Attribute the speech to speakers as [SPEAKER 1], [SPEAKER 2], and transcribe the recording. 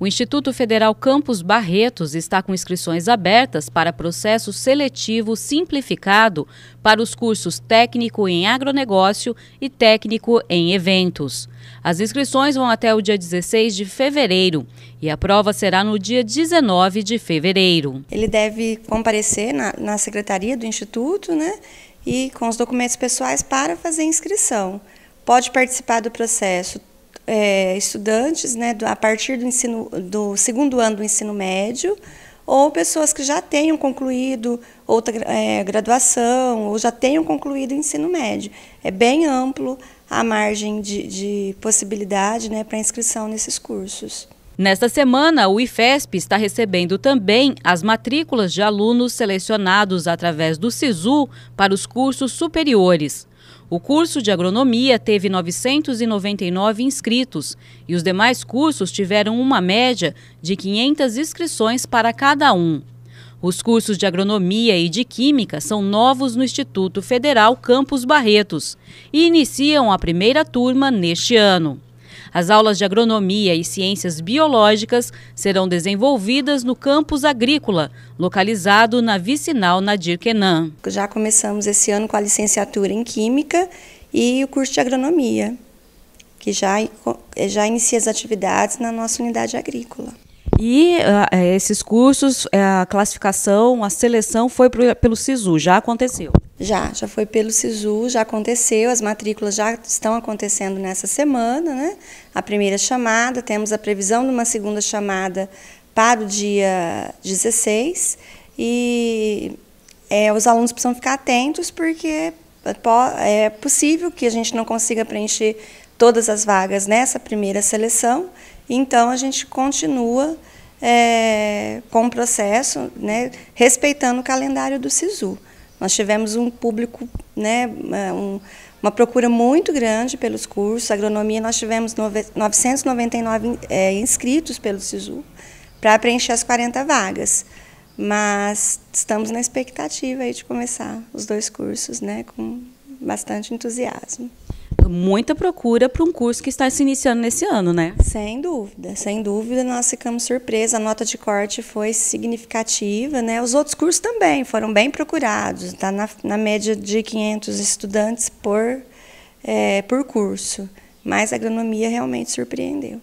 [SPEAKER 1] O Instituto Federal Campos Barretos está com inscrições abertas para processo seletivo simplificado para os cursos técnico em agronegócio e técnico em eventos. As inscrições vão até o dia 16 de fevereiro e a prova será no dia 19 de fevereiro.
[SPEAKER 2] Ele deve comparecer na, na secretaria do Instituto né, e com os documentos pessoais para fazer inscrição. Pode participar do processo é, estudantes né, a partir do, ensino, do segundo ano do ensino médio, ou pessoas que já tenham concluído outra é, graduação, ou já tenham concluído o ensino médio. É bem amplo a margem de, de possibilidade né, para inscrição nesses cursos.
[SPEAKER 1] Nesta semana, o IFESP está recebendo também as matrículas de alunos selecionados através do SISU para os cursos superiores. O curso de agronomia teve 999 inscritos e os demais cursos tiveram uma média de 500 inscrições para cada um. Os cursos de agronomia e de química são novos no Instituto Federal Campos Barretos e iniciam a primeira turma neste ano. As aulas de agronomia e ciências biológicas serão desenvolvidas no campus agrícola, localizado na vicinal
[SPEAKER 2] Nadir Kenan. Já começamos esse ano com a licenciatura em Química e o curso de agronomia, que já, já inicia as atividades na nossa unidade agrícola.
[SPEAKER 1] E uh, esses cursos, eh, a classificação, a seleção foi pro, pelo SISU, já aconteceu?
[SPEAKER 2] Já, já foi pelo SISU, já aconteceu, as matrículas já estão acontecendo nessa semana, né? A primeira chamada, temos a previsão de uma segunda chamada para o dia 16 e é, os alunos precisam ficar atentos porque é, é possível que a gente não consiga preencher todas as vagas nessa primeira seleção, então a gente continua é, com o processo, né, respeitando o calendário do SISU. Nós tivemos um público, né, é, um, uma procura muito grande pelos cursos. Agronomia, nós tivemos 999 é, inscritos pelo SISU para preencher as 40 vagas. Mas estamos na expectativa aí de começar os dois cursos né, com bastante entusiasmo
[SPEAKER 1] muita procura para um curso que está se iniciando nesse ano, né?
[SPEAKER 2] Sem dúvida, sem dúvida, nós ficamos surpresa. A nota de corte foi significativa, né? Os outros cursos também foram bem procurados, está na, na média de 500 estudantes por, é, por curso. Mas a agronomia realmente surpreendeu.